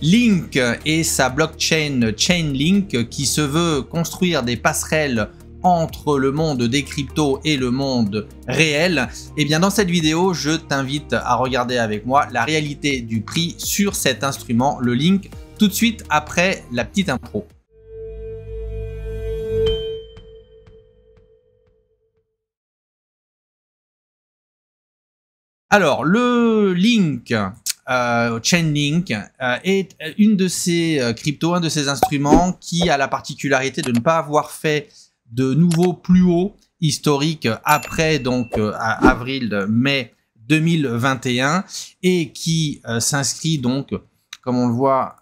Link et sa blockchain Chainlink qui se veut construire des passerelles entre le monde des cryptos et le monde réel, et eh bien dans cette vidéo, je t'invite à regarder avec moi la réalité du prix sur cet instrument, le Link, tout de suite après la petite intro. Alors, le Link euh, Chainlink euh, est euh, une de ces cryptos, un de ces instruments qui a la particularité de ne pas avoir fait de nouveaux plus hauts historiques après donc avril mai 2021 et qui s'inscrit donc comme on le voit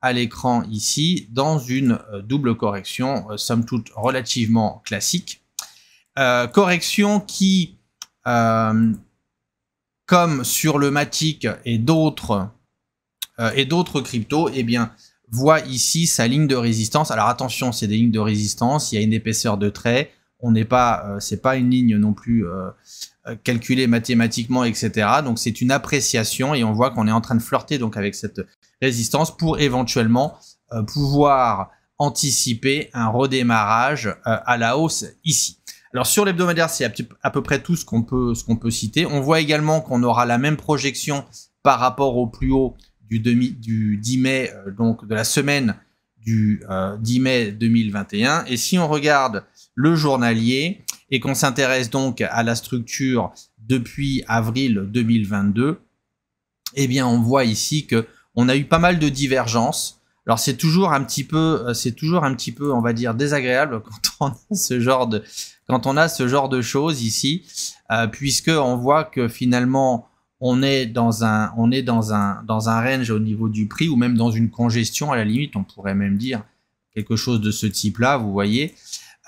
à l'écran ici dans une double correction somme toute relativement classique correction qui comme sur le Matic et d'autres euh, et d'autres cryptos, eh bien, voit ici sa ligne de résistance. Alors attention, c'est des lignes de résistance, il y a une épaisseur de trait, on n'est pas, euh, c'est pas une ligne non plus euh, calculée mathématiquement, etc. Donc c'est une appréciation et on voit qu'on est en train de flirter donc avec cette résistance pour éventuellement pouvoir anticiper un redémarrage à la hausse ici. Alors sur l'hebdomadaire, c'est à, peu près tout ce qu'on peut, peut, citer. On voit également qu'on aura la même projection par rapport au plus haut du, demi, du 10 mai, euh, donc de la semaine du 10 euh, mai 2021. Et si on regarde le journalier et qu'on s'intéresse donc à la structure depuis avril 2022, eh bien on voit ici qu'on a eu pas mal de divergences alors c'est toujours un petit peu, euh, c'est toujours un petit peu, on va dire désagréable quand on a ce genre de, quand on a ce genre de choses ici, euh, puisque on voit que finalement on est dans un, on est dans un, dans un range au niveau du prix ou même dans une congestion à la limite, on pourrait même dire quelque chose de ce type-là, vous voyez,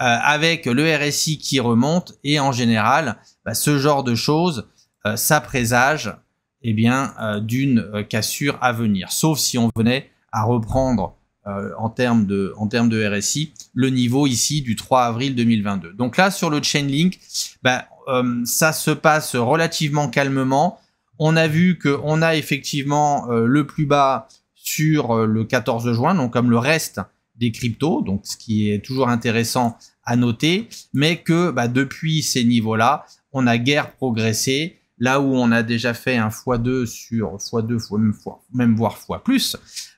euh, avec le RSI qui remonte et en général, bah, ce genre de choses, ça présage, eh bien, d'une cassure à venir, sauf si on venait à reprendre euh, en, termes de, en termes de RSI le niveau ici du 3 avril 2022. Donc là, sur le Chainlink, ben, euh, ça se passe relativement calmement. On a vu qu'on a effectivement euh, le plus bas sur le 14 juin, donc comme le reste des cryptos, donc ce qui est toujours intéressant à noter, mais que bah, depuis ces niveaux-là, on a guère progressé Là où on a déjà fait un x2 sur x2, fois même, même voire x plus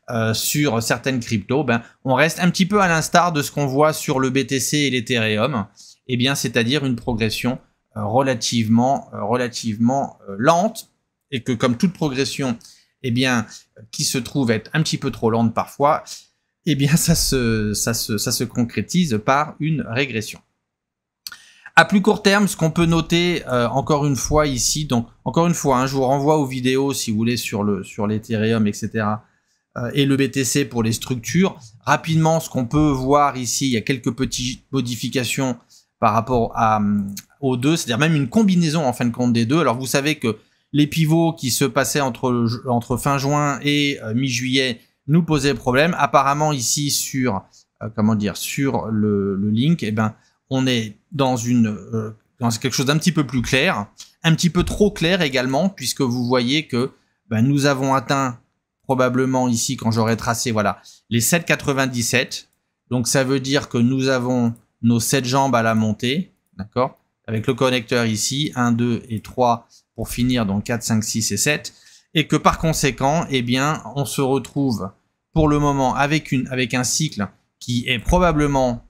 euh, sur certaines cryptos, ben, on reste un petit peu à l'instar de ce qu'on voit sur le BTC et l'Ethereum, eh bien, c'est-à-dire une progression euh, relativement, euh, lente et que comme toute progression, eh bien, qui se trouve être un petit peu trop lente parfois, eh bien, ça se concrétise par une régression. À plus court terme, ce qu'on peut noter euh, encore une fois ici, donc encore une fois, hein, je vous renvoie aux vidéos si vous voulez sur le sur l'Ethereum, etc. Euh, et le BTC pour les structures. Rapidement, ce qu'on peut voir ici, il y a quelques petites modifications par rapport à, euh, aux deux, c'est-à-dire même une combinaison en fin de compte des deux. Alors vous savez que les pivots qui se passaient entre, entre fin juin et mi-juillet nous posaient problème. Apparemment ici sur comment dire sur le, le link, et eh ben on est dans une euh, dans quelque chose d'un petit peu plus clair, un petit peu trop clair également, puisque vous voyez que ben, nous avons atteint probablement ici quand j'aurai tracé voilà les 7,97. Donc ça veut dire que nous avons nos 7 jambes à la montée, d'accord Avec le connecteur ici, 1, 2 et 3 pour finir, donc 4, 5, 6 et 7. Et que par conséquent, eh bien, on se retrouve pour le moment avec, une, avec un cycle qui est probablement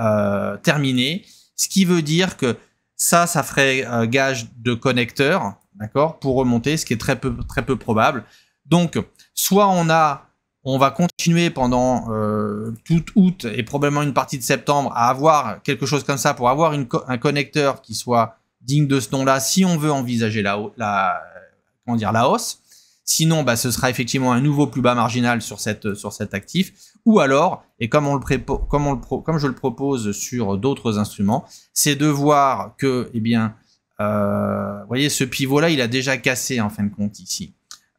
euh, terminé. Ce qui veut dire que ça, ça ferait un euh, gage de connecteur, d'accord, pour remonter, ce qui est très peu, très peu probable. Donc, soit on a, on va continuer pendant euh, tout août et probablement une partie de septembre à avoir quelque chose comme ça pour avoir une un connecteur qui soit digne de ce nom-là, si on veut envisager la, la, comment dire, la hausse. Sinon, bah, ce sera effectivement un nouveau plus bas marginal sur, cette, euh, sur cet actif. Ou alors, et comme, on le comme, on le comme je le propose sur d'autres instruments, c'est de voir que, eh bien, euh, voyez, ce pivot-là, il a déjà cassé en fin de compte ici,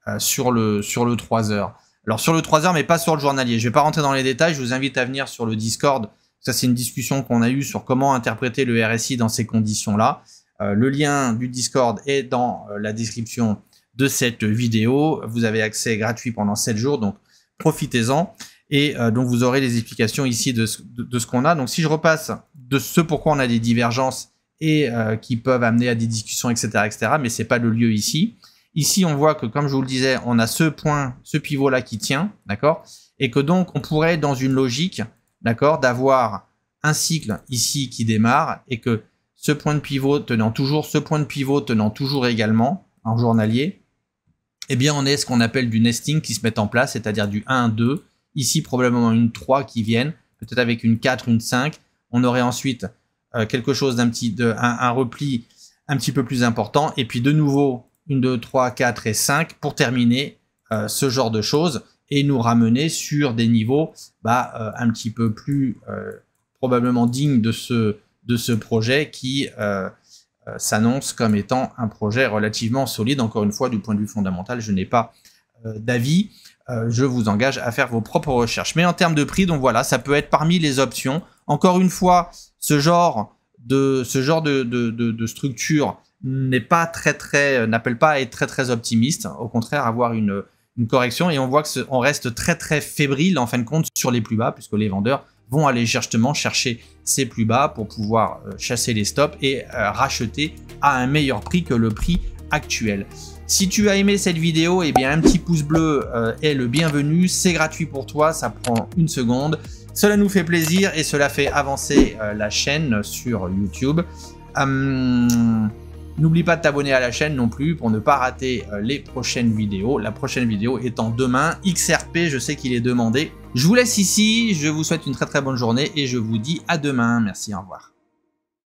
euh, sur, le, sur le 3 heures. Alors sur le 3 heures, mais pas sur le journalier. Je ne vais pas rentrer dans les détails, je vous invite à venir sur le Discord. Ça, c'est une discussion qu'on a eue sur comment interpréter le RSI dans ces conditions-là. Euh, le lien du Discord est dans euh, la description de cette vidéo. Vous avez accès gratuit pendant 7 jours, donc profitez-en. Et euh, donc vous aurez les explications ici de ce, qu'on a. Donc si je repasse de ce pourquoi on a des divergences et qui peuvent amener à des discussions, etc., etc., mais n'est pas le lieu ici. Ici, on voit que, comme je vous le disais, on a ce point, ce pivot-là qui tient, d'accord Et que donc, on pourrait, dans une logique, d'accord, d'avoir un cycle ici qui démarre et que ce point de pivot tenant toujours, ce point de pivot tenant toujours également en journalier, eh bien on est ce qu'on appelle du nesting qui se met en place, c'est-à-dire du 1, 2, ici probablement une 3 qui viennent, peut-être avec une 4, une 5, on aurait ensuite euh, quelque chose d'un petit, de, un, repli un petit peu plus important, et puis de nouveau une 2, 3, 4 et 5 pour terminer euh, ce genre de choses et nous ramener sur des niveaux bah, euh, un petit peu plus probablement dignes de ce, de ce projet qui euh, euh, s'annonce comme étant un projet relativement solide. Encore une fois, du point de vue fondamental, je n'ai pas euh, d'avis. je vous engage à faire vos propres recherches. Mais en termes de prix, donc voilà, ça peut être parmi les options. Encore une fois, ce genre de, ce genre de, structure n'est pas très très n'appelle pas à être très très optimiste. Au contraire, avoir une, correction et on voit que on reste très très fébrile en fin de compte sur les plus bas puisque les vendeurs vont aller justement chercher ces plus bas pour pouvoir euh, chasser les stops et euh, racheter à un meilleur prix que le prix actuel. Si tu as aimé cette vidéo, eh bien un petit pouce bleu euh, est le bienvenu. C'est gratuit pour toi, ça prend une seconde. Cela nous fait plaisir et cela fait avancer la chaîne sur YouTube. Hum, N'oublie pas de t'abonner à la chaîne non plus pour ne pas rater euh, les prochaines vidéos. La prochaine vidéo étant demain, XRP, je sais qu'il est demandé. Je vous laisse ici, je vous souhaite une très très bonne journée et je vous dis à demain. Merci, au revoir.